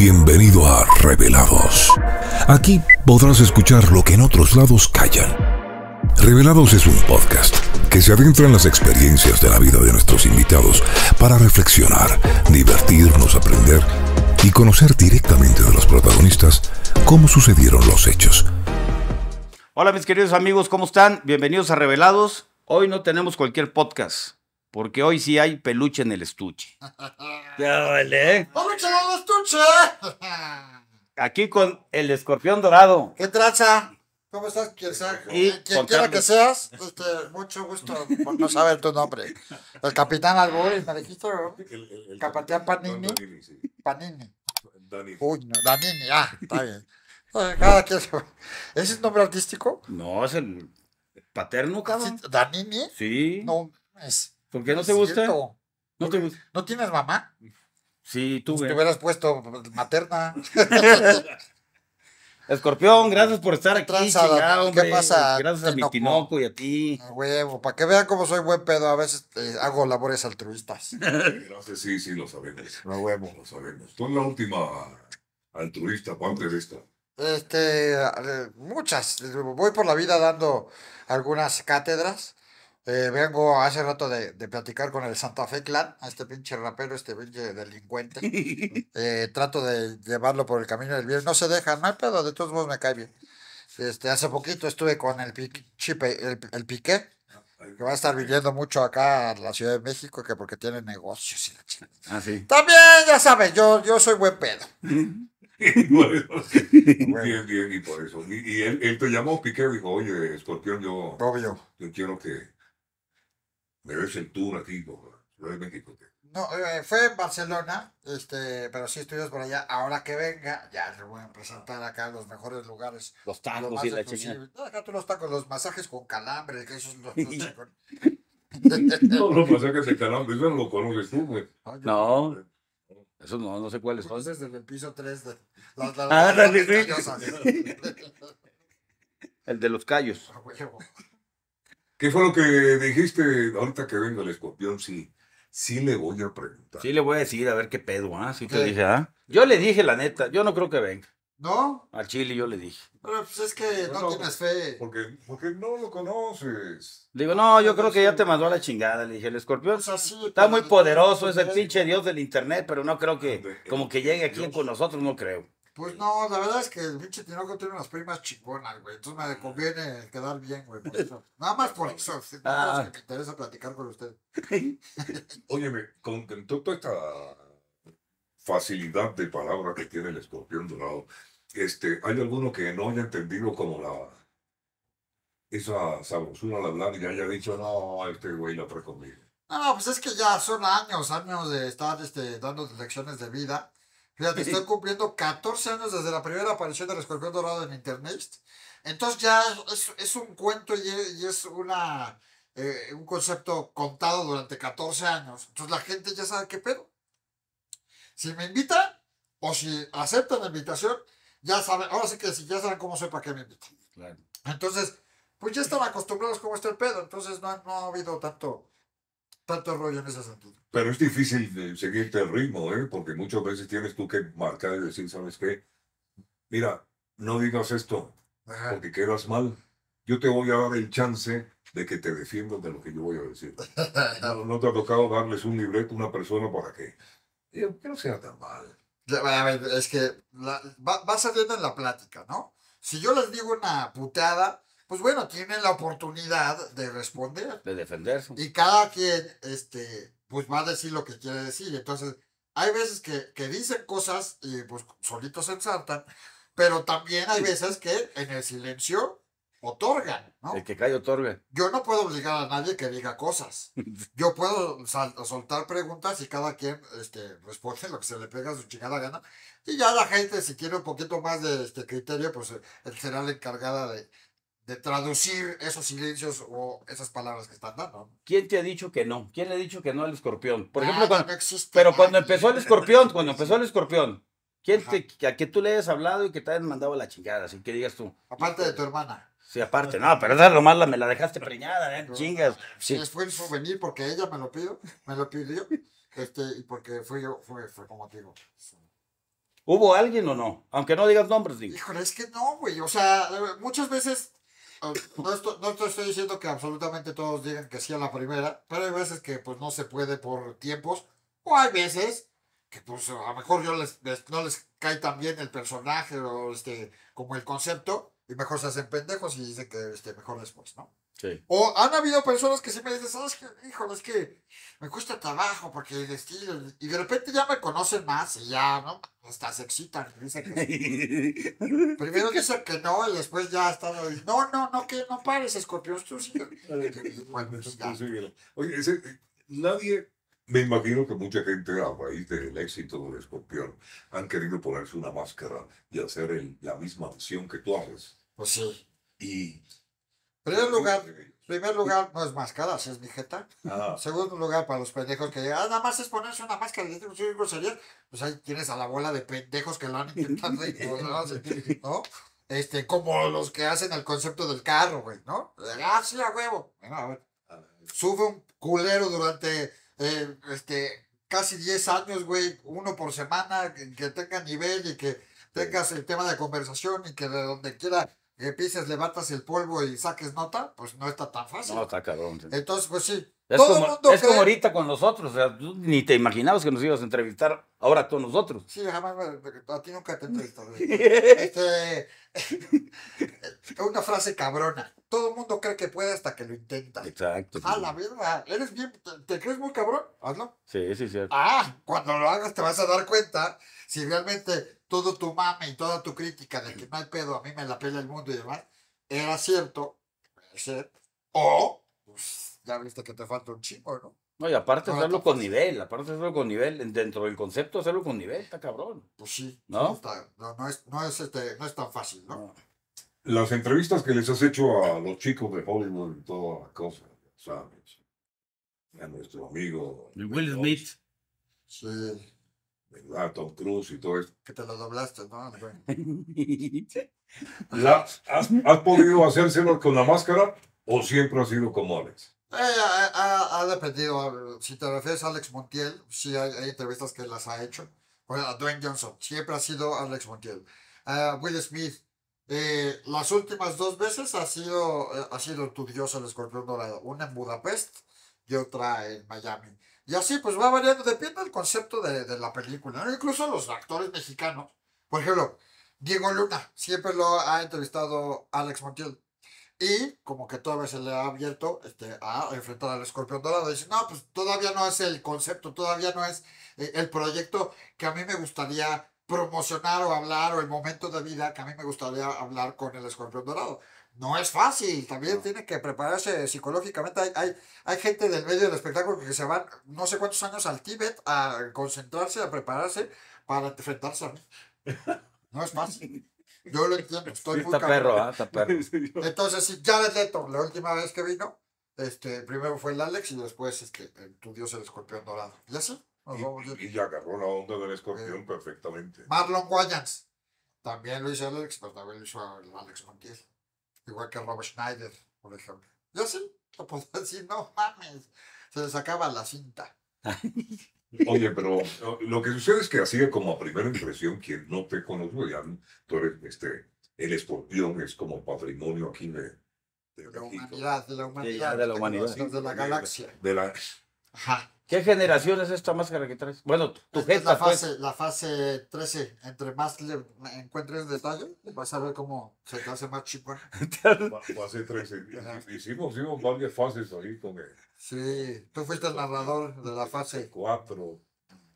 Bienvenido a Revelados. Aquí podrás escuchar lo que en otros lados callan. Revelados es un podcast que se adentra en las experiencias de la vida de nuestros invitados para reflexionar, divertirnos, aprender y conocer directamente de los protagonistas cómo sucedieron los hechos. Hola mis queridos amigos, ¿cómo están? Bienvenidos a Revelados. Hoy no tenemos cualquier podcast. Porque hoy sí hay peluche en el estuche. en el estuche! Aquí con el escorpión dorado. ¿Qué traza? ¿Cómo estás? ¿Quién sea, y quiera que seas, este, mucho gusto por no saber tu nombre. El capitán Alboris, ¿me dijiste? El, el capitán Panini. sí. Panini. Danini. Danini, ah, está bien. Cada quien ¿Ese es nombre artístico? No, es el paterno, cabrón. ¿Danini? Sí. No, es. ¿Por qué no, te gusta? ¿No, te gusta? ¿No tienes mamá? Sí, tú. Pues, te hubieras puesto materna. Escorpión, gracias por estar aquí. Gracias a mi Tinoco y a ti. huevo, para que vean cómo soy buen pedo, a veces eh, hago labores altruistas. gracias, sí, sí, lo sabemos. A huevo. Lo sabemos. Tú la última altruista, ¿cuánto eres Este, eh, muchas. Voy por la vida dando algunas cátedras eh, vengo hace rato de, platicar con el Santa Fe Clan, a este pinche rapero, este pinche delincuente. Eh, trato de llevarlo por el camino del bien. No se deja, no hay pedo, de todos modos me cae bien. Este, hace poquito estuve con el, pique el, el Piqué, que va a estar viviendo mucho acá en la Ciudad de México, que porque tiene negocios y la chica. Ah, También, ya sabes, yo, yo soy buen pedo. bien, bien, y por eso. Y, él, te llamó Piqué y dijo, oye, escorpión, yo, Obvio. yo quiero que me ves en tour aquí de México. No, eh, fue en Barcelona, este, pero sí estuvimos por allá. Ahora que venga, ya te voy a presentar acá los mejores lugares. Los tacos y la chingada. acá tú los tacos, los masajes con calambres, que esos los, no con... no, los masajes de calambre, eso no lo conoces tú, güey. No. Eso no, no sé cuáles pues Entonces en el piso 3 de las, las, ah, callos, El de los callos. ¿Qué fue lo que dijiste ahorita que venga el escorpión? Sí, sí le voy a preguntar. Sí le voy a decir, a ver qué pedo, ¿ah? Sí te dije, ¿ah? Yo le dije, la neta, yo no creo que venga. ¿No? Al Chile yo le dije. Pero pues es que no, tienes fe. Porque, porque no lo conoces. digo, no, yo creo que ya te mandó a la chingada. Le dije, el escorpión está muy poderoso, es el pinche dios del internet, pero no creo que como que llegue aquí con nosotros, no creo. Pues no, la verdad es que el pinche Tinoco tiene unas primas chingonas, güey. Entonces me conviene quedar bien, güey. Nada más por ah. eso. Si ah. que me interesa platicar con usted. Óyeme, con, toda esta facilidad de palabra que tiene el escorpión dorado, este, ¿hay alguno que no haya entendido como la esa sabrosura la hablar y haya dicho, no, este güey la trae No, pues es que ya son años, años de estar este, dando lecciones de vida Fíjate, estoy cumpliendo 14 años desde la primera aparición del escorpión dorado en Internet. Entonces ya es, un cuento y es, una, eh, un concepto contado durante 14 años. Entonces la gente ya sabe qué pedo. Si me invitan o si aceptan la invitación, ya saben, ahora sí que si ya saben cómo sepa que me invitan. Entonces, pues ya están acostumbrados como está el pedo, entonces no ha habido tanto tanto rollo en esa Pero es difícil seguirte el ritmo, ¿eh? porque muchas veces tienes tú que marcar y decir, ¿sabes qué? Mira, no digas esto, porque quedas mal. Yo te voy a dar el chance de que te defiendas de lo que yo voy a decir. No, te ha tocado darles un libreto a una persona para que, que no sea tan mal. Es que vas va, saliendo en la plática, ¿no? Si yo les digo una putada, pues bueno, tienen la oportunidad de responder. De defenderse. Y cada quien, este, pues va a decir lo que quiere decir. Entonces, hay veces que, dicen cosas y pues solitos se ensartan, pero también hay veces que en el silencio otorgan, ¿no? El que cae otorga. Yo no puedo obligar a nadie que diga cosas. Yo puedo soltar preguntas y cada quien este, responde lo que se le pega a su chingada gana. Y ya la gente, si tiene un poquito más de este criterio, pues eh, él será la encargada de, traducir esos silencios o esas palabras que están dando. ¿Quién te ha dicho que no? ¿Quién le ha dicho que no al escorpión? Por ah, ejemplo, cuando, pero cuando empezó el escorpión, cuando empezó el escorpión, ¿quién te, a que tú le hayas hablado y que te hayan mandado la chingada? Así que digas tú. Aparte de tu hermana. Sí, aparte, no, pero esa es lo mala, me la dejaste preñada, ¿eh? chingas. Sí. Les fue el souvenir porque ella me lo pidió, me lo pidió, este, y porque fue yo, fue, como te digo. ¿Hubo alguien o no? Aunque no digas nombres, digo. Híjole, es que no, güey, o sea, muchas veces no estoy, no estoy diciendo que absolutamente todos digan que sí a la primera, pero hay veces que pues no se puede por tiempos, o hay veces que pues a lo mejor yo les, no les cae tan bien el personaje o este, como el concepto, y mejor se hacen pendejos y dicen que este, mejor después, ¿no? O han habido personas que sí me dicen, ¿sabes qué? Híjole, es que me cuesta trabajo porque el estilo. Y de repente ya me conocen más y ya, ¿no? Hasta se excitan. Dicen que... Primero dicen que no y después ya están. No, no, no, que no pares, escorpión, tú sí. bueno, pues Oye, ese, nadie. Me imagino que mucha gente a raíz del éxito del escorpión han querido ponerse una máscara y hacer la misma acción que tú haces. Pues sí. Y Primer lugar, primer lugar, no es máscaras, es mijeta. Segundo lugar, para los pendejos que ah, nada más es ponerse una máscara y decir grosería. pues ahí tienes a la bola de pendejos que lo han intentado y ¿no? Este, como los que hacen el concepto del carro, güey, ¿no? Ah, a huevo. Bueno, a ver. Sube un culero durante eh, este, casi 10 años, güey, uno por semana, que tenga nivel y que tengas el tema de conversación y que de donde quiera empieces, levantas el polvo y saques nota, pues no está tan fácil. No, está cabrón. Entonces, pues sí. Es, como, como ahorita con nosotros, o sea, tú ni te imaginabas que nos ibas a entrevistar ahora con nosotros. Sí, jamás, a ti nunca te he entrevistado. este, una frase cabrona. Todo el mundo cree que puede hasta que lo intenta. Exacto. ah la verdad, eres bien, te, crees muy cabrón, hazlo. Sí, sí, cierto. Ah, cuando lo hagas te vas a dar cuenta si realmente todo tu mame y toda tu crítica de que no hay pedo, a mí me la pela el mundo y demás, era cierto, o, pues, ya viste que te falta un chingo, ¿no? No, y aparte hacerlo con nivel, aparte hacerlo con nivel, dentro del concepto hacerlo con nivel, está cabrón. Pues sí, este, ¿no? es, tan fácil, ¿no? Las entrevistas que les has hecho a los chicos de Hollywood y toda la cosa, ¿sabes? A nuestro amigo. Will Smith. Sí. Tom Cruise y todo esto. Que te lo doblaste, ¿no? ¿has, podido hacérselo con la máscara o siempre ha sido como Alex? Eh, ha, ha, dependido. Si te refieres a Alex Montiel, sí hay, entrevistas que las ha hecho. Bueno, a Dwayne Johnson, siempre ha sido Alex Montiel. Will Smith, eh, las últimas dos veces ha sido, eh, ha sido el escorpión dorado, una en Budapest y otra en Miami. Y así pues va variando, depende del concepto de, la película. Incluso los actores mexicanos, por ejemplo, Diego Luna, siempre lo ha entrevistado Alex Montiel. Y como que todavía se le ha abierto este, a enfrentar al escorpión dorado. Dice, no, pues todavía no es el concepto, todavía no es eh, el proyecto que a mí me gustaría promocionar o hablar o el momento de vida que a mí me gustaría hablar con el escorpión dorado. No es fácil, también tiene que prepararse psicológicamente. Hay, hay, gente del medio del espectáculo que se van no sé cuántos años al Tíbet a concentrarse, a prepararse para enfrentarse No es fácil. Yo lo entiendo, estoy muy está perro, ah, Entonces, sí, Jared Leto, la última vez que vino, este, primero fue el Alex y después este, tu dios el escorpión dorado. ¿Y sé. Y, ya agarró la onda del escorpión eh, perfectamente. Marlon Wayans. También lo hizo el Alex, pero también lo hizo el Alex Montiel. Igual que Rob Schneider, por ejemplo. Ya sí, lo no mames. Se les sacaba la cinta. Oye, pero eh, lo que sucede es que así como a primera impresión, quien no te conozco, ya tú eres este, el escorpión, es como patrimonio aquí de, la, humanidad, de la humanidad, de la de galaxia. Ajá. ¿Qué generación es esta máscara que traes? Bueno, tu jefa. la pues. fase, la fase 13. Entre más encuentres detalle, vas a ver cómo se te hace más chico fase 13. Hicimos, hicimos varias fases ahí con él. Sí, tú fuiste el narrador de la fase 4,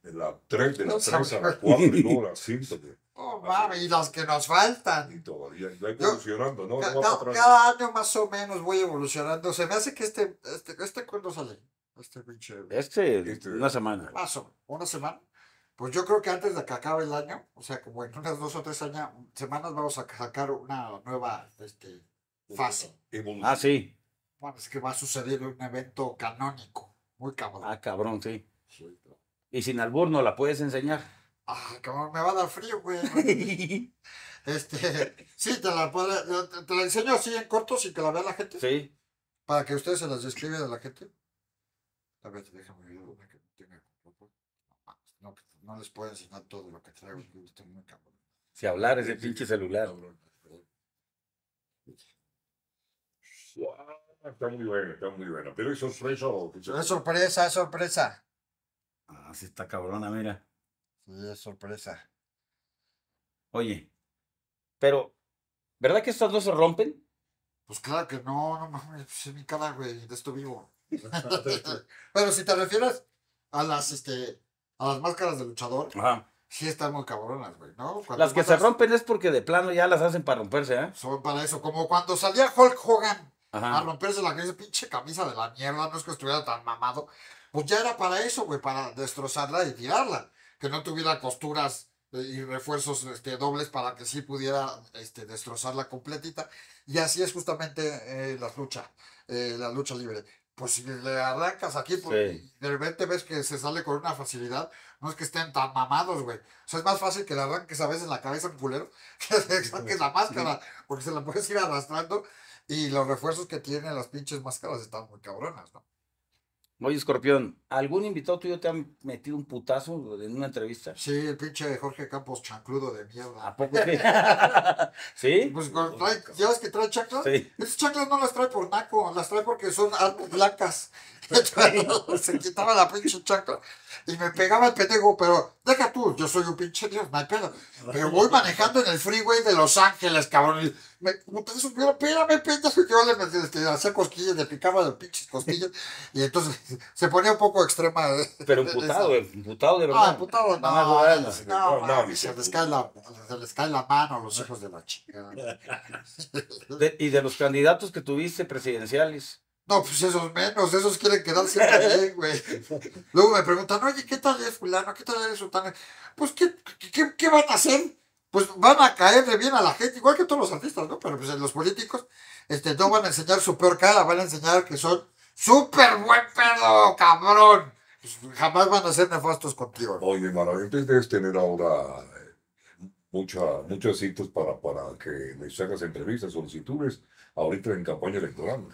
de la 3, de la 3 a la 4 y luego la 5. Oh, mami, y las que nos faltan. Y todavía va evolucionando, ¿no? no cada año más o menos voy evolucionando. Se me hace que este, este, este cuándo sale. Este pinche. Este, una semana. Paso, una semana. Pues yo creo que antes de que acabe el año, o sea, como en unas dos o tres semanas vamos a sacar una nueva este, fase. Ah, sí. Bueno, es que va a suceder un evento canónico, muy cabrón. Ah, cabrón, sí. Y sin albur la puedes enseñar. Ah, cabrón, me va a dar frío, güey. este, sí, te la, te, la enseño así en corto sin que la vea la gente. Sí. Para que ustedes se las describan a la gente. A ver, déjame ver una que no tenga ropa. No, pues, no les puedo enseñar todo lo que traigo. Tengo muy cabrón. Si hablar ese pinche celular. Ah, está muy bueno, está muy bueno. Pero es sorpresa Es sorpresa, es sorpresa. Ah, sí está cabrona, mira. Sí, es sorpresa. Oye, pero, ¿verdad que estas dos se rompen? Pues claro que no, no mames, pues mi cara, güey, de esto vivo. Pero si te refieres a las, este, a las máscaras de luchador, sí están muy cabronas, güey, ¿no? las que se rompen es porque de plano ya las hacen para romperse, ¿eh? Son para eso, como cuando salía Hulk Hogan a romperse la pinche camisa de la mierda, no es que estuviera tan mamado. Pues ya era para eso, güey, para destrozarla y tirarla. Que no tuviera costuras eh, y refuerzos este, dobles para que sí pudiera este, destrozarla completita. Y así es justamente eh, la lucha, eh, la lucha libre pues si le arrancas aquí porque de repente ves que se sale con una facilidad, no es que estén tan mamados, güey. O sea, es más fácil que le arranques a veces en la cabeza un culero que le saques la máscara, porque se la puedes ir arrastrando y los refuerzos que tienen las pinches máscaras están muy cabronas, ¿no? Oye, Escorpión, ¿algún invitado tuyo te ha metido un putazo en una entrevista? Sí, el pinche Jorge Campos chancludo de mierda. ¿A poco sí? ¿Sí? Pues trae, que trae chaclas? Sí. Esas chaclas no las trae por naco, las trae porque son armas blancas. se quitaba la pinche chacla y me pegaba el pendejo, pero deja tú, yo soy un pinche dios, no hay pedo. Pero voy manejando en el freeway de Los Ángeles, cabrón. Y me supieron, espérame, pendejo, yo le este, hacía cosquillas, le picaba las pinches cosquillas. Y entonces se ponía un poco extrema. pero emputado, emputado de verdad. Ah, emputado, no. No, no, no, se, les cae la, mano a los hijos de la chica. ¿Y de los candidatos que tuviste presidenciales? No, pues esos menos, esos quieren quedarse bien, güey. Luego me preguntan, oye, ¿qué tal es fulano? ¿Qué tal es sultano? Pues, ¿qué, qué, qué van a hacer? Pues van a caerle bien a la gente, igual que todos los artistas, ¿no? Pero pues los políticos este, no van a enseñar su peor cara, van a enseñar que son Súper buen pedo, cabrón. Jamás van a ser nefastos contigo. Oye, entonces debes tener ahora eh, mucha, muchos sitios para, para que les hagas entrevistas, solicitudes, ahorita en campaña electoral.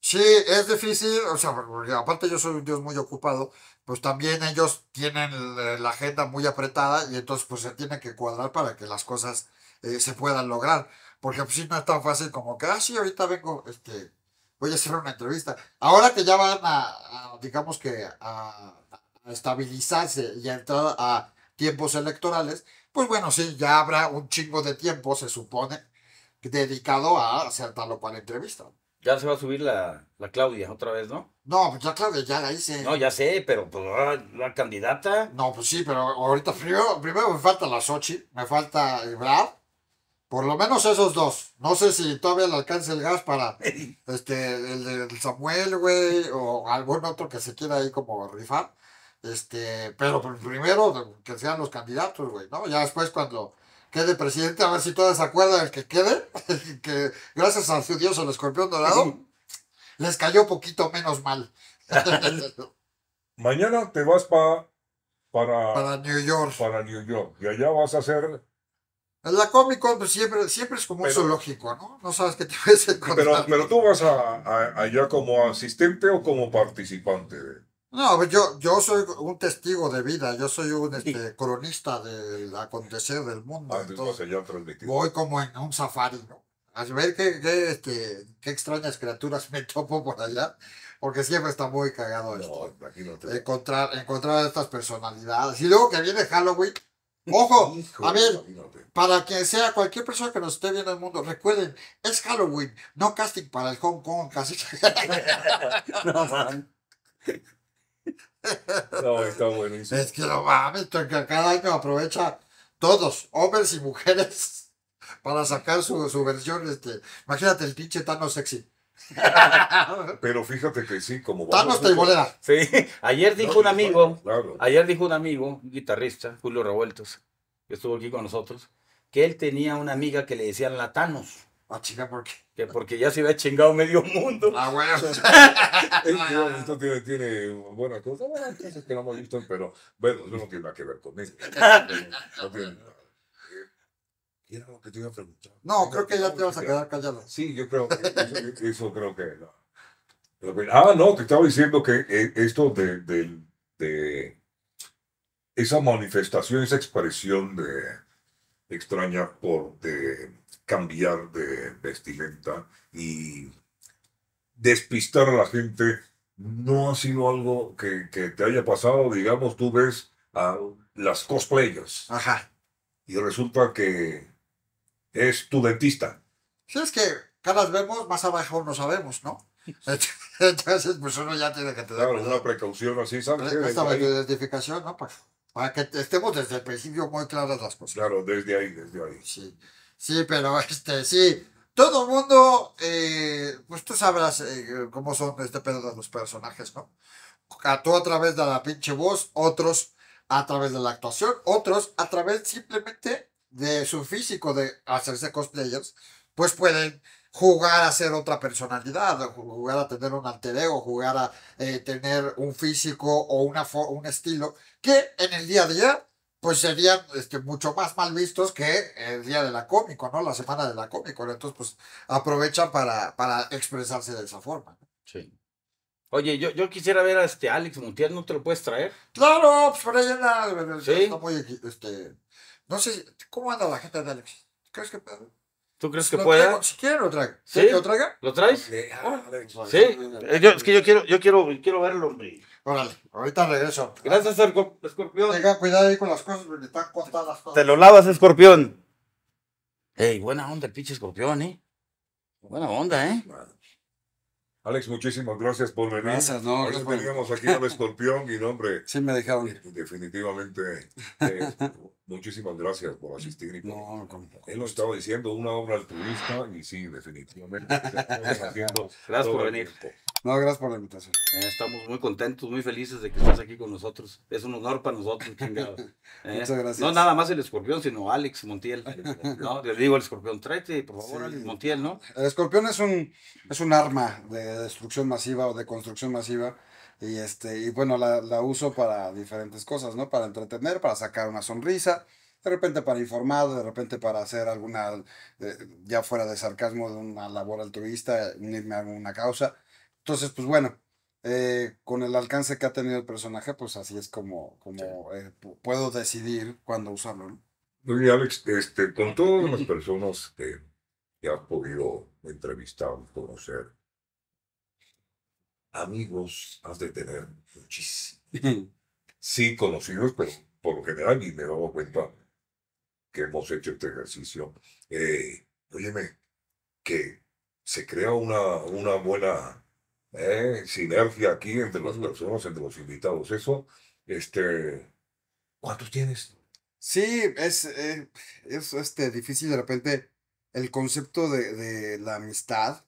Sí, es difícil, o sea, porque aparte yo soy un dios muy ocupado, pues también ellos tienen eh, la agenda muy apretada y entonces pues se tiene que cuadrar para que las cosas eh, se puedan lograr. Porque pues no es tan fácil como que, ah, sí, ahorita vengo, este, voy a hacer una entrevista. Ahora que ya van a, digamos que, a, estabilizarse y a entrar a tiempos electorales, pues bueno, sí, ya habrá un chingo de tiempo, se supone, dedicado a hacer tal o cual entrevista. Ya se va a subir la, la Claudia otra vez, ¿no? No, pues ya Claudia ya la hice. No, ya sé, pero pues ah, la candidata. No, pues sí, pero ahorita primero, primero me falta la Sochi, me falta Brad. Por lo menos esos dos. No sé si todavía le alcance el gas para este, el, de Samuel, güey, o algún otro que se quiera ahí como rifar. Este, pero pues, primero que sean los candidatos, güey, ¿no? Ya después cuando quede presidente, a ver si todos se acuerdan el que quede, que gracias a su dios el escorpión dorado, les cayó poquito menos mal. Mañana te vas para... Para New York. Para New York. Y allá vas a hacer la Comic pues, siempre, siempre es como un zoológico, ¿no? No sabes qué te vas a encontrar. Pero, tú vas a, allá como asistente o como participante. No, pues, yo, yo soy un testigo de vida, yo soy un este, cronista del acontecer del mundo. Ah, entonces, voy como en un safari, ¿no? A ver qué, este, qué, extrañas criaturas me topo por allá, porque siempre está muy cagado no, Encontrar, encontrar estas personalidades. Y luego que viene Halloween, Ojo, a ver, para que sea cualquier persona que nos esté viendo en el mundo, recuerden, es Halloween, no casting para el Hong Kong, no, está buenísimo. Es que no mames, cada año aprovecha todos, hombres y mujeres, para sacar su, versión. Este, imagínate el pinche Thanos sexy. Pero fíjate que sí, como vamos. sí, ayer dijo un amigo, ayer dijo un amigo, un guitarrista, Julio Revueltos, que estuvo aquí con nosotros, que él tenía una amiga que le decían latanos. Ah, chica, ¿por qué? Que porque ya se había chingado medio mundo. Ah, bueno. esto tiene, tiene buenas cosas. Bueno, entonces que no hemos visto, pero bueno, eso no tiene nada que ver con No tiene nada que te iba a No, creo que ya te vas a quedar callado. Sí, yo creo, eso, eso creo que Ah, no, te estaba diciendo que eh, esto de, esa manifestación, esa expresión de extraña por de cambiar de vestimenta y despistar a la gente, no ha sido algo que, te haya pasado, digamos, tú ves a las cosplayers. Ajá. Y resulta que es tu dentista. Sí, es que caras vemos, más abajo no sabemos, ¿no? Entonces, pues uno ya tiene que tener... Claro, una precaución así, ¿sabes? Pues, esta identificación, ¿no? Pues, para que estemos desde el principio muy claras las cosas. Claro, desde ahí, desde ahí. Sí, sí pero este, sí, todo el mundo, eh, pues tú sabrás eh, cómo son este pedo de los personajes, ¿no? A tú a través de la pinche voz, otros a través de la actuación, otros a través simplemente de su físico de hacerse cosplayers, pues pueden jugar a ser otra personalidad, jugar a tener un alter jugar a eh, tener un físico o una un estilo que en el día a día pues serían este, mucho más mal vistos que el día de la cómico, ¿no? La semana de la cómico. Entonces, pues aprovechan para, para expresarse de esa forma. Sí. Oye, yo, yo quisiera ver a este Alex Montiel, ¿no te lo puedes traer? Claro, pues por allá en la, no sé, ¿cómo anda la gente de Alex? ¿Crees que ¿Tú crees que puede? si quieren lo traigo. ¿Sí? lo traiga? ¿Lo traes? Sí. Yo, es que yo quiero, yo quiero, quiero verlo, hombre. Órale, ahorita regreso. Gracias, escorpión. Tenga cuidado ahí con las cosas, porque están cortadas todas. Te lo lavas, escorpión. Ey, buena onda el pinche escorpión, ¿eh? Buena onda, ¿eh? Alex, muchísimas gracias por venir. Gracias, no. nos teníamos aquí al escorpión y nombre. Sí, me dejaron. Definitivamente. Muchísimas gracias por asistir y Él lo estaba diciendo, una obra altruista y sí, definitivamente. gracias por venir. No, gracias por la invitación. Eh, estamos muy contentos, muy felices de que estés aquí con nosotros. Es un honor para nosotros, eh, Muchas gracias. No nada más el escorpión, sino Alex Montiel. no, le digo al escorpión, tráete, por favor, Alex Montiel, ¿no? El escorpión es un, es un arma de destrucción masiva o de construcción masiva y, este, y bueno, la, la, uso para diferentes cosas, ¿no? Para entretener, para sacar una sonrisa, de repente para informar, de repente para hacer alguna, eh, ya fuera de sarcasmo, de una labor altruista, unirme a alguna causa. Entonces, pues bueno, eh, con el alcance que ha tenido el personaje, pues así es como, como eh, puedo decidir cuándo usarlo. ¿no? Alex, este, con todas las personas que, que has podido entrevistar, conocer, amigos has de tener muchísimos. Sí, conocidos, pero por lo general, y me he dado cuenta que hemos hecho este ejercicio. Eh, óyeme, que se crea una, una buena eh, sinergia aquí entre las personas, entre los invitados. Eso, este, ¿cuántos tienes? Sí, eh, es, este, difícil de repente el concepto de, de la amistad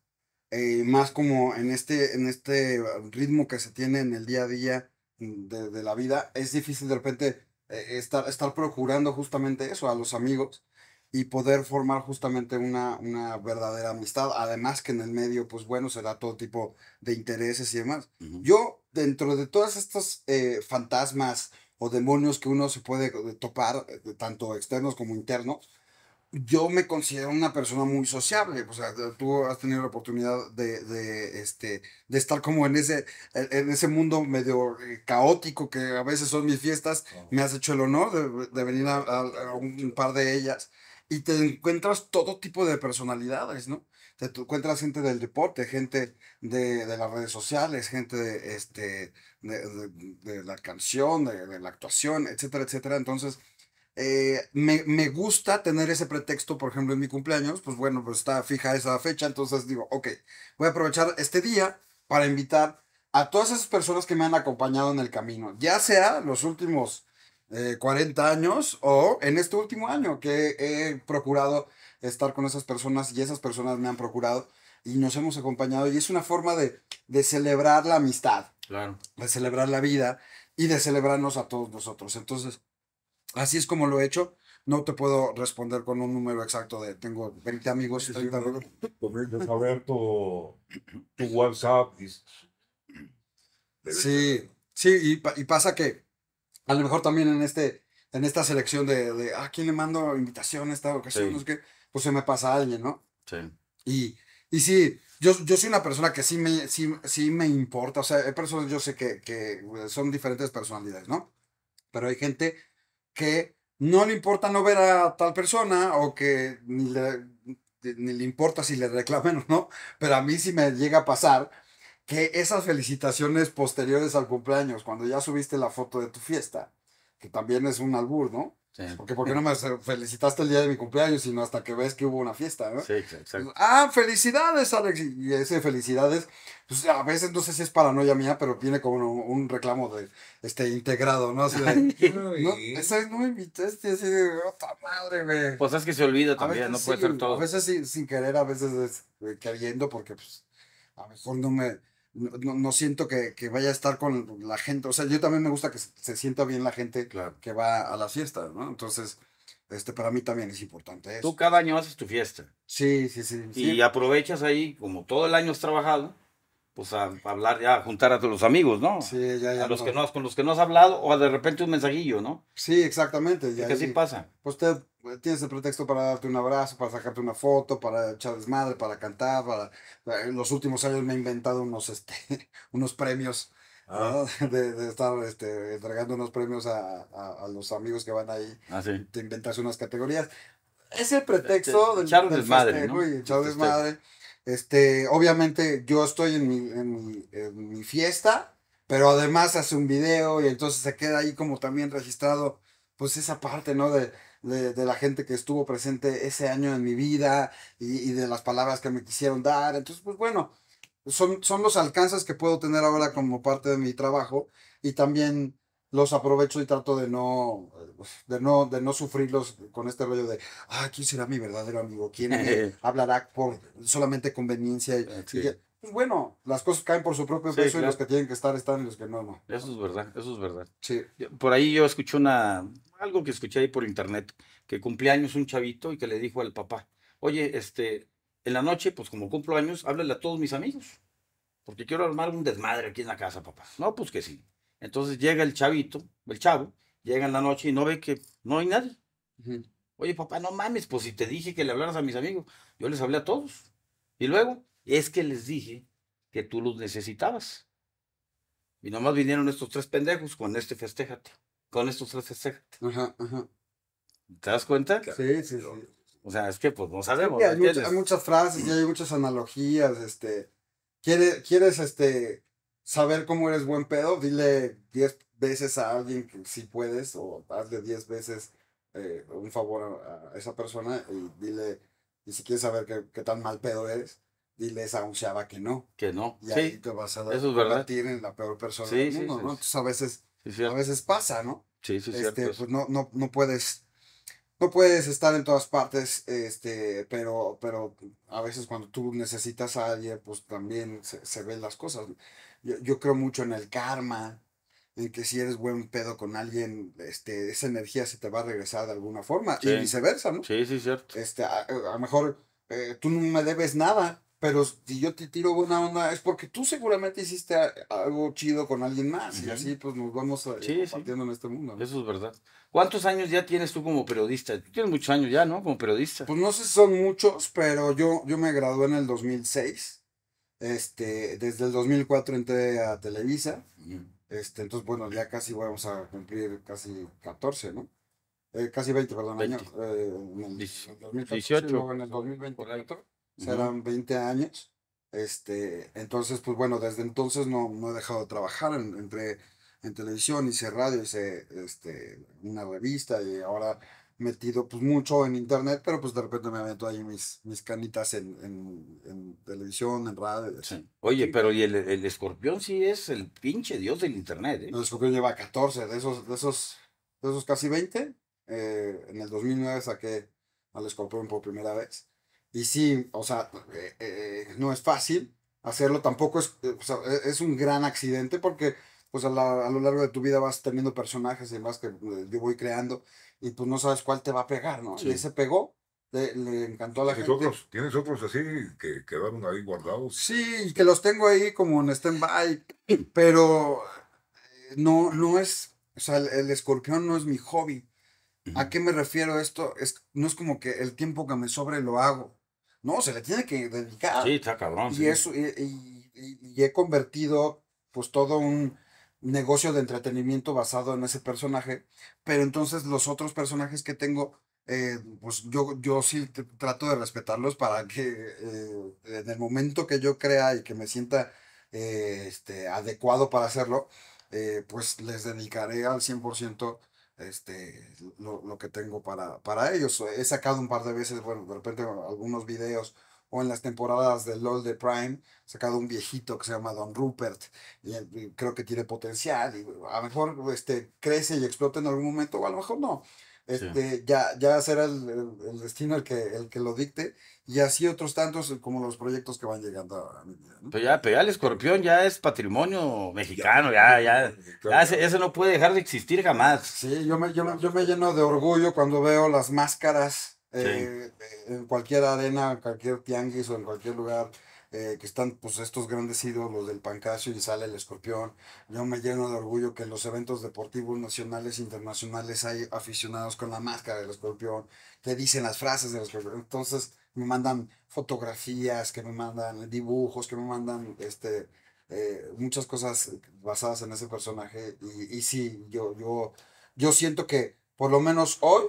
eh, más como en este, en este ritmo que se tiene en el día a día de, la vida, es difícil de repente eh, estar, estar procurando justamente eso a los amigos y poder formar justamente una, una verdadera amistad. Además que en el medio, pues bueno, será todo tipo de intereses y demás. Yo, dentro de todas estos eh, fantasmas o demonios que uno se puede topar, tanto externos como internos, yo me considero una persona muy sociable, o sea, tú has tenido la oportunidad de, este, de estar como en ese, en ese mundo medio eh, caótico que a veces son mis fiestas, me has hecho el honor de, venir a, un par de ellas y te encuentras todo tipo de personalidades, ¿no? Te encuentras gente del deporte, gente de, de las redes sociales, gente de, este, de la canción, de, la actuación, etcétera, etcétera. Entonces, eh, me, gusta tener ese pretexto, por ejemplo, en mi cumpleaños, pues bueno, pues está fija esa fecha, entonces digo, ok, voy a aprovechar este día para invitar a todas esas personas que me han acompañado en el camino, ya sea los últimos 40 eh, años o en este último año que he procurado estar con esas personas y esas personas me han procurado y nos hemos acompañado y es una forma de, celebrar la amistad, claro. de celebrar la vida y de celebrarnos a todos nosotros. Entonces, Así es como lo he hecho. No te puedo responder con un número exacto de tengo 20 amigos. Sí, 30 amigos. a ver tu, WhatsApp. Sí, sí, y, pasa que a lo mejor también en, este, en esta selección de, a ah, quién le mando invitación esta ocasión, pues se me pasa a alguien, ¿no? Sí. Y, y sí, yo, yo soy una persona que sí me, me importa. O sea, hay personas, yo sé que, que pues, son diferentes personalidades, ¿no? Pero hay gente que no le importa no ver a tal persona o que ni le, importa si le reclamen o no, pero a mí sí me llega a pasar que esas felicitaciones posteriores al cumpleaños, cuando ya subiste la foto de tu fiesta, que también es un albur, ¿no? Porque, porque no me felicitaste el día de mi cumpleaños, sino hasta que ves que hubo una fiesta, ¿no? Sí, exacto. Ah, felicidades, Alex. Y ese felicidades, pues a veces no sé si es paranoia mía, pero tiene como un, reclamo de este integrado, ¿no? Así de, no, esa no me invitaste, así de, otra madre, güey. Pues es que se olvida también, no puede ser todo. A veces sin querer, a veces es eh, queriendo, porque pues a lo mejor no me no, siento que, vaya a estar con la gente. O sea, yo también me gusta que se sienta bien la gente que va a las fiestas, ¿no? Entonces, este, para mí también es importante Tú cada año haces tu fiesta. Sí, sí, sí. Y aprovechas ahí, como todo el año has trabajado, pues, a, hablar ya, juntar a los amigos, ¿no? Sí, ya, ya. A los que no, con los que no has hablado o de repente un mensajillo, ¿no? Sí, exactamente. Ya, que sí. pasa. Pues te, tienes el pretexto para darte un abrazo, para sacarte una foto, para echar madre para cantar, para... En los últimos años me he inventado unos, este, unos premios. Ah. De, estar este, entregando unos premios a, los amigos que van ahí. Ah, te inventas unas categorías. Es el pretexto de del, desmadre, este, obviamente yo estoy en mi, fiesta, pero además hace un video y entonces se queda ahí como también registrado, pues esa parte, ¿no? De, la gente que estuvo presente ese año en mi vida y, de las palabras que me quisieron dar. Entonces, pues bueno, son, son los alcances que puedo tener ahora como parte de mi trabajo y también los aprovecho y trato de no, de no, de no sufrirlos con este rollo de, ah, ¿quién será mi verdadero amigo? ¿Quién hablará por solamente conveniencia? Ah, pues bueno, las cosas caen por su propio peso y los que tienen que estar están y los que no, no. Eso es verdad, eso es verdad. Sí. Por ahí yo escuché una, algo que escuché ahí por internet, que cumplía años un chavito y que le dijo al papá, oye, este, en la noche, pues como cumplo años, háblale a todos mis amigos, porque quiero armar un desmadre aquí en la casa, papá. No, pues que sí. Entonces llega el chavito, el chavo, llega en la noche y no ve que no hay nadie. Oye, papá, no mames, pues si te dije que le hablaras a mis amigos, yo les hablé a todos. Y luego, es que les dije que tú los necesitabas. Y nomás vinieron estos tres pendejos con este festéjate. Con estos tres festéjate. ¿Te das cuenta? Sí, sí, sí. O sea, es que pues no sabemos. hay, muchas frases, y hay muchas analogías, este. quieres este, saber cómo eres buen pedo, dile diez veces a alguien que si puedes, o hazle diez veces eh, un favor a, esa persona y dile, y si quieres saber qué, tan mal pedo eres, diles a un que no. Que no. Y sí. te vas a dar, Eso es verdad. Tienen la peor persona del mundo, ¿no? Entonces a veces, a veces pasa, ¿no? Sí, sí, este, Pues no, no, no puedes no puedes estar en todas partes, este, pero, pero a veces cuando tú necesitas a alguien, pues también se ven las cosas yo, yo, creo mucho en el karma, en que si eres buen pedo con alguien, este, esa energía se te va a regresar de alguna forma y viceversa, ¿no? Sí, sí, cierto. Este, a, lo mejor eh, tú no me debes nada, pero si yo te tiro buena onda es porque tú seguramente hiciste algo chido con alguien más y así pues nos vamos a, eh, compartiendo en este mundo. Eso es verdad. ¿Cuántos años ya tienes tú como periodista? Tú tienes muchos años ya, ¿no? Como periodista. Pues no sé si son muchos, pero yo, yo me gradué en el 2006. Este, desde el 2004 entré a Televisa. Este, entonces, bueno, ya casi vamos a cumplir casi 14, ¿no? Eh, casi 20, perdón, años. Eh, en el 2014, en el 2024 serán 20 años. Este, entonces, pues bueno, desde entonces no, no he dejado de trabajar. En, entre en televisión, hice radio, hice este, una revista y ahora metido pues mucho en internet, pero pues de repente me meto ahí mis, mis canitas en, en, en televisión, en radio. Oye, pero y el, el, escorpión sí es el pinche dios del internet. Eh? El escorpión lleva 14, de esos, de esos, de esos casi 20. Eh, en el 2009 saqué al escorpión por primera vez. Y sí, o sea, eh, no es fácil hacerlo, tampoco es, e, es un gran accidente porque pues a, a, lo largo de tu vida vas teniendo personajes y más que yo voy creando y pues no sabes cuál te va a pegar, ¿no? Y ese pegó, le, encantó a la ¿Tienes gente. Otros, ¿Tienes otros así que quedaron ahí guardados? Sí, que los tengo ahí como en stand-by, pero eh, no, no es, o sea, el, escorpión no es mi hobby. ¿A qué me refiero esto? Es, no es como que el tiempo que me sobre lo hago. No, se le tiene que dedicar. Sí, está cabrón. Y eso, y, y he convertido pues todo un negocio de entretenimiento basado en ese personaje, pero entonces los otros personajes que tengo, eh, pues yo, yo sí trato de respetarlos para que eh, en el momento que yo crea y que me sienta eh, este, adecuado para hacerlo, pues les dedicaré al 100% este, lo, que tengo para, para ellos. He sacado un par de veces, bueno, de repente algunos videos o en las temporadas de LOL de Prime, sacado un viejito que se llama Don Rupert, y, creo que tiene potencial, y a lo mejor este, crece y explota en algún momento, o a lo mejor no. Este, ya, ya será el, destino el que, el que lo dicte, y así otros tantos como los proyectos que van llegando Pero, pues pues ya, el escorpión ya es patrimonio mexicano, ya, ya, ya, eso no puede dejar de existir jamás. Sí, yo me, yo, yo me lleno de orgullo cuando veo las máscaras eh, en cualquier arena, en cualquier tianguis o en cualquier lugar. Eh, que están pues estos grandes ídolos del Pancasio y sale el escorpión. Yo me lleno de orgullo que en los eventos deportivos nacionales e internacionales hay aficionados con la máscara del escorpión, que dicen las frases del escorpión. Entonces me mandan fotografías, que me mandan dibujos, que me mandan este, eh, muchas cosas basadas en ese personaje. Y, y sí, yo, yo, yo siento que por lo menos hoy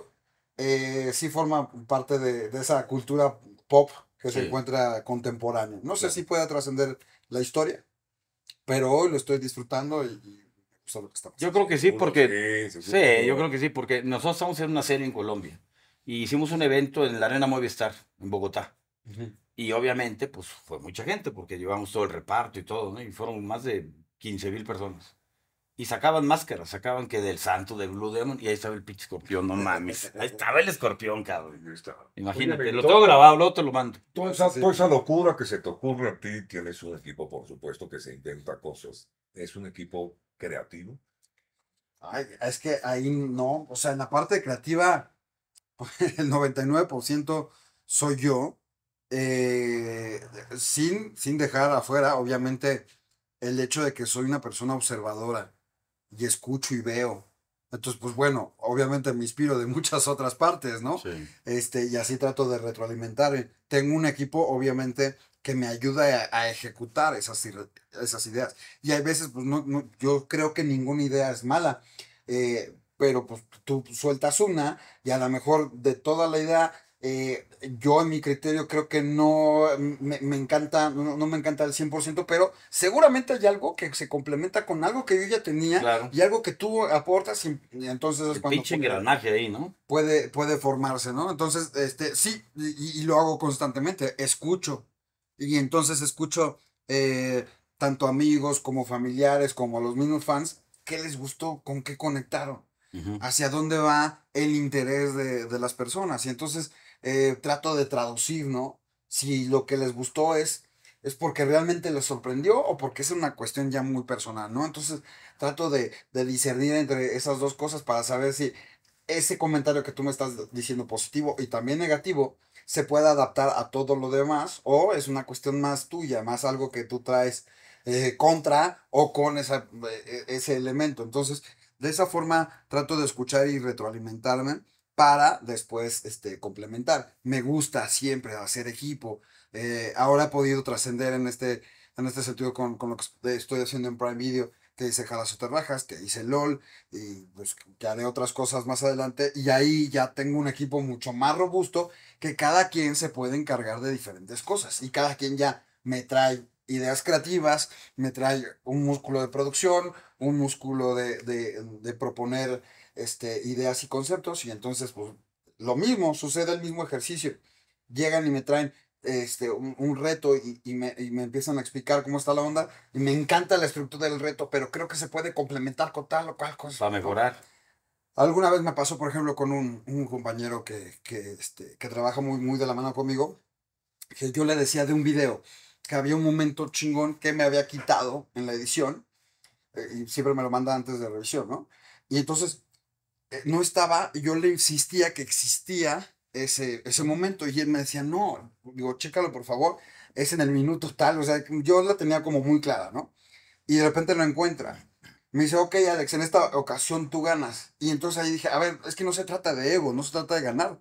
eh, sí forma parte de, esa cultura pop que se encuentra contemporánea. No sé si pueda trascender la historia, pero hoy lo estoy disfrutando y, pues, que Yo creo que sí, porque... Sí, yo creo que sí, porque nosotros estamos en una serie en Colombia y hicimos un evento en la Arena Movistar, en Bogotá. Y obviamente, pues fue mucha gente, porque llevamos todo el reparto y todo, ¿no? Y fueron más de 15 mil personas. Y sacaban máscaras, sacaban que del santo, de Blue Demon, y ahí estaba el pinche escorpión, no mames. Ahí estaba el escorpión, cabrón. Imagínate, lo tengo grabado, luego te lo mando. Toda esa, locura que se te ocurre a ti, tienes un equipo, por supuesto, que se intenta cosas. Es un equipo creativo. Ay, es que ahí no, o sea, en la parte creativa, el 99% soy yo, eh, sin, sin dejar afuera, obviamente, el hecho de que soy una persona observadora y escucho y veo. Entonces, pues bueno, obviamente me inspiro de muchas otras partes, ¿no? Este, y así trato de retroalimentar. Eh, tengo un equipo, obviamente, que me ayuda a, ejecutar esas, esas ideas. Y hay veces, pues no, yo creo que ninguna idea es mala, eh, pero pues tú sueltas una y a lo mejor de toda la idea eh, yo en mi criterio creo que no me, encanta, no, me encanta al 100%, pero seguramente hay algo que se complementa con algo que yo ya tenía y algo que tú aportas y, entonces cuando... engranaje ¿no? Puede, puede formarse, ¿no? Entonces, este, sí, y, lo hago constantemente, escucho. Y entonces escucho eh, tanto amigos como familiares, como a los mismos fans, qué les gustó, con qué conectaron, hacia dónde va el interés de, de las personas. Y entonces eh, trato de traducir, ¿no? Si lo que les gustó es, es porque realmente les sorprendió o porque es una cuestión ya muy personal, ¿no? Entonces trato de, de discernir entre esas dos cosas para saber si ese comentario que tú me estás diciendo positivo y también negativo se puede adaptar a todo lo demás o es una cuestión más tuya, más algo que tú traes eh, contra o con esa, e, e, ese elemento. Entonces, de esa forma trato de escuchar y retroalimentarme para después este, complementar. Me gusta siempre hacer equipo. Eh, ahora he podido trascender en este, en este sentido con, con, lo que estoy haciendo en Prime Video, que hice Jalas o que dice LOL, y pues que haré otras cosas más adelante. Y ahí ya tengo un equipo mucho más robusto que cada quien se puede encargar de diferentes cosas. Y cada quien ya me trae ideas creativas, me trae un músculo de producción, un músculo de, de, de proponer este, ideas y conceptos y entonces pues lo mismo, sucede el mismo ejercicio. Llegan y me traen este, un, reto y, me, empiezan a explicar cómo está la onda y me encanta la estructura del reto, pero creo que se puede complementar con tal o cual cosa. Para mejorar. Alguna vez me pasó, por ejemplo, con un, compañero que, que, este, que trabaja muy, muy de la mano conmigo, que yo le decía de un video que había un momento chingón que me había quitado en la edición, eh, y siempre me lo manda antes de revisión, ¿no? Y entonces eh, no estaba, yo le insistía que existía ese, ese momento y él me decía, no, digo, chécalo por favor, es en el minuto tal, o sea, yo la tenía como muy clara, ¿no? Y de repente lo encuentra. Me dice, ok, Alex, en esta ocasión tú ganas. Y entonces ahí dije, a ver, es que no se trata de ego, no se trata de ganar.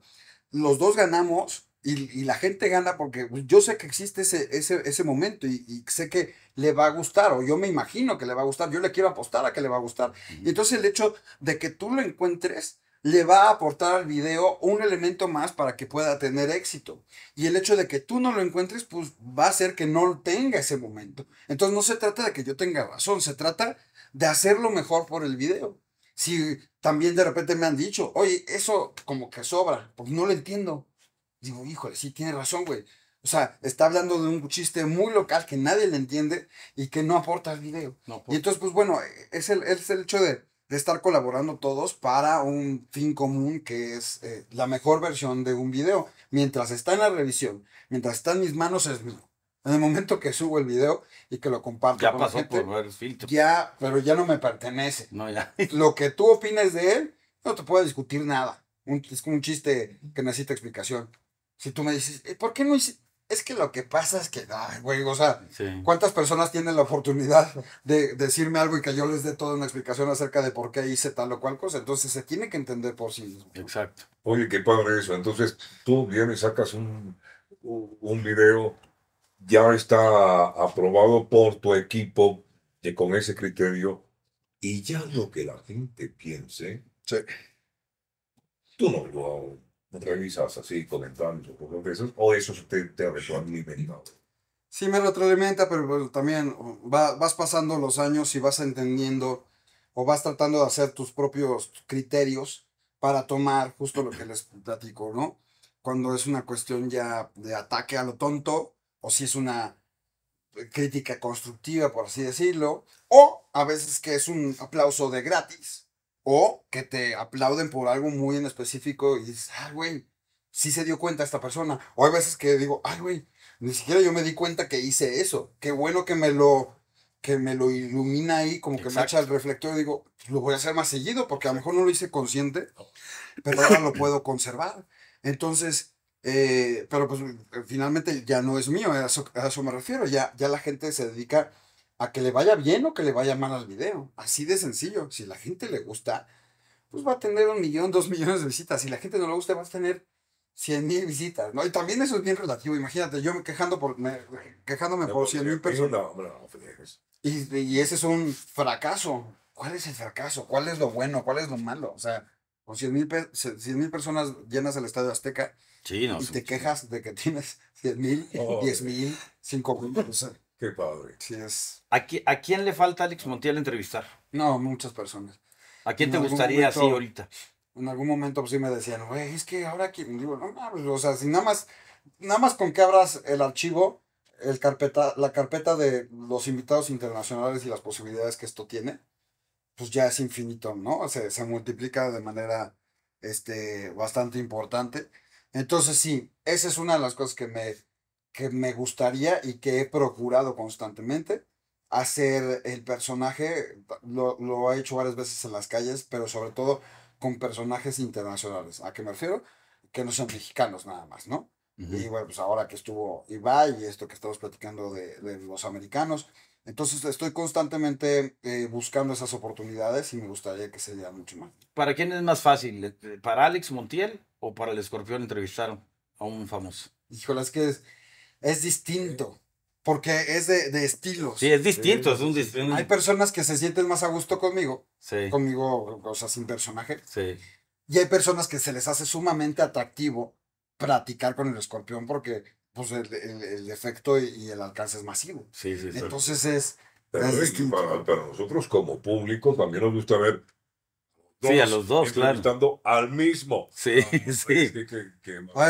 Los dos ganamos y, la gente gana porque pues, yo sé que existe ese, ese, momento y, sé que le va a gustar, o yo me imagino que le va a gustar, yo le quiero apostar a que le va a gustar. Y entonces el hecho de que tú lo encuentres le va a aportar al video un elemento más para que pueda tener éxito. Y el hecho de que tú no lo encuentres, pues va a hacer que no tenga ese momento. Entonces no se trata de que yo tenga razón, se trata de hacerlo mejor por el video. Si también de repente me han dicho, oye, eso como que sobra, pues no lo entiendo digo, híjole, sí, tiene razón, güey. O sea, está hablando de un chiste muy local que nadie le entiende y que no aporta al video. y entonces, pues bueno, es el, es el hecho de, estar colaborando todos para un fin común que es eh, la mejor versión de un video. Mientras está en la revisión, mientras está en mis manos, es mío. En el momento que subo el video y que lo comparto ya con por varios filtros. Ya, pero ya no me pertenece. No, lo que tú opines de él, no te puedo discutir nada. es como un chiste que necesita explicación. Si tú me dices, eh, ¿por qué no hiciste? Es que lo que pasa es que, ay, güey, o sea, ¿cuántas personas tienen la oportunidad de decirme algo y que yo les dé toda una explicación acerca de por qué hice tal o cual cosa? Entonces se tiene que entender por sí mismo. Exacto. Oye, qué padre eso. Entonces tú vienes, sacas un, un video, ya está aprobado por tu equipo, que con ese criterio, y ya lo que la gente piense, tú no lo hago revisas así, comentando o eso te, te retroalimenta. Sí, me retroalimenta, pero también vas pasando los años y vas entendiendo o vas tratando de hacer tus propios criterios para tomar justo lo que les platico, ¿no? Cuando es una cuestión ya de ataque a lo tonto, o si es una crítica constructiva, por así decirlo, o a veces que es un aplauso de gratis, o que te aplauden por algo muy en específico y dices, ah, güey, sí se dio cuenta esta persona. O hay veces que digo, ay, güey, ni siquiera yo me di cuenta que hice eso. Qué bueno que me lo, que me lo ilumina ahí, como que me echa el reflector y digo, lo voy a hacer más seguido, porque a lo mejor no lo hice consciente, pero ahora lo puedo conservar. Entonces, eh, pero pues eh, finalmente ya no es mío, a eso, eso me refiero. Ya, ya la gente se dedica a que le vaya bien o que le vaya mal al video. Así de sencillo. Si la gente le gusta, pues va a tener un millón, dos millones de visitas. Si la gente no le gusta, va a tener cien mil visitas, ¿no? Y también eso es bien relativo. Imagínate, yo me quejando por, quejándome por cien mil personas. Pues, y, y, ese es un fracaso. ¿Cuál es el fracaso? ¿Cuál es lo bueno? ¿Cuál es lo malo? O sea, con 100 mil personas llenas el Estadio Azteca sí, y te quejas de que tienes 100 mil, 10 mil, cinco mil. Qué padre. Sí es. ¿A, quién le falta Alex Montiel entrevistar? No, muchas personas. ¿A quién te gustaría así ahorita? En algún momento pues, sí me decían, güey, es que ahora aquí... digo, no o sea, si nada más, nada más con que abras el archivo, el carpeta, la carpeta de los invitados internacionales y las posibilidades que esto tiene, pues ya es infinito, ¿no? Se, se multiplica de manera este, bastante importante. Entonces sí, esa es una de las cosas que me que me gustaría y que he procurado constantemente hacer el personaje, lo, lo, he hecho varias veces en las calles, pero sobre todo con personajes internacionales. ¿A qué me refiero? Que no sean mexicanos nada más, ¿no? Y bueno, pues ahora que estuvo Ibai y esto que estamos platicando de, de los americanos, entonces estoy constantemente eh, buscando esas oportunidades y me gustaría que se mucho más. ¿Para quién es más fácil? ¿Para Alex Montiel o para el escorpión entrevistaron a un famoso? Híjole, es que es, es distinto. Porque es de, de estilos. Sí, es distinto. Es un, Hay personas que se sienten más a gusto conmigo. Conmigo, o sea, sin personaje. Sí. Y hay personas que se les hace sumamente atractivo practicar con el escorpión porque pues, el, el, efecto y, el alcance es masivo. Sí, sí, Entonces es... es, nosotros como público también nos gusta ver Sí, a los dos, claro. claro. al mismo. Sí, sí.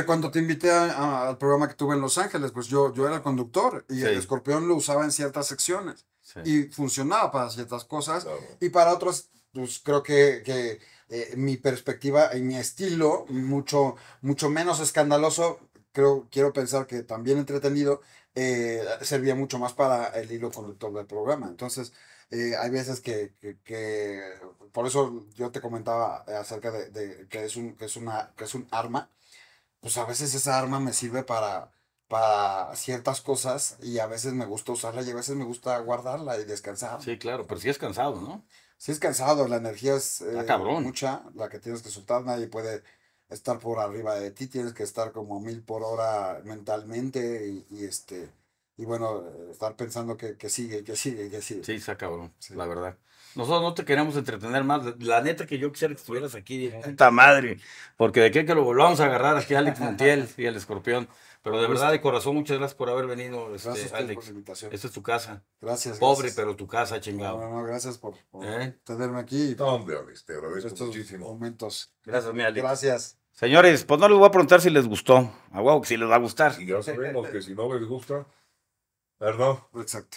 cuando te invité al programa que tuve en Los Ángeles, pues yo, yo era conductor y el escorpión lo usaba en ciertas secciones. Y funcionaba para ciertas cosas y para otras, pues creo que, eh, mi perspectiva y mi estilo, mucho, mucho menos escandaloso, creo, quiero pensar que también entretenido, eh, servía mucho más para el hilo conductor del programa. Entonces, eh, hay veces que, que, por eso yo te comentaba acerca de, de, que, es un, que, es una, que es un arma, pues a veces esa arma me sirve para, para ciertas cosas y a veces me gusta usarla y a veces me gusta guardarla y descansar. Sí, claro, pero si es cansado, ¿no? Si es cansado, la energía es eh, mucha, la que tienes que soltar, nadie puede estar por arriba de ti, tienes que estar como mil por hora mentalmente y este y bueno, estar pensando que, que sigue, que sigue, que sigue. Sí, se acabó, la verdad. Nosotros no te queremos entretener más. La neta que yo quisiera que estuvieras aquí, puta madre. Porque de qué que lo volvamos a agarrar aquí Alex Montiel y el escorpión. Pero de verdad, de corazón, muchas gracias por haber venido. Este, por la invitación. Esta es tu casa. Gracias. Pobre, pero tu casa, chingado. No, no, gracias por, ¿Eh? tenerme aquí. te agradezco muchísimo. momentos. Gracias, mi Alex. Gracias. Señores, pues no les voy a preguntar si les gustó. A que si les va a gustar. Y ya sabemos que si no les gusta. Perdón. Exacto.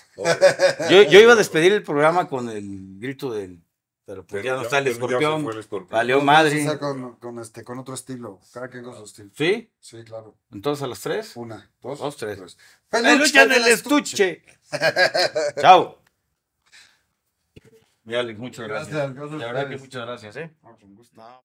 Yo, yo, iba a despedir el programa con el grito del. Pero pues ya no está el escorpión. Valeo Valió madre. Con, con, este, con otro estilo. Cada quien con su estilo. ¿Sí? Sí, claro. Entonces a las tres. Una, dos, dos tres. tres. lucha en el estuche! Chao. Mi Alex, muchas gracias. La verdad que muchas gracias, ¿eh? con gusto.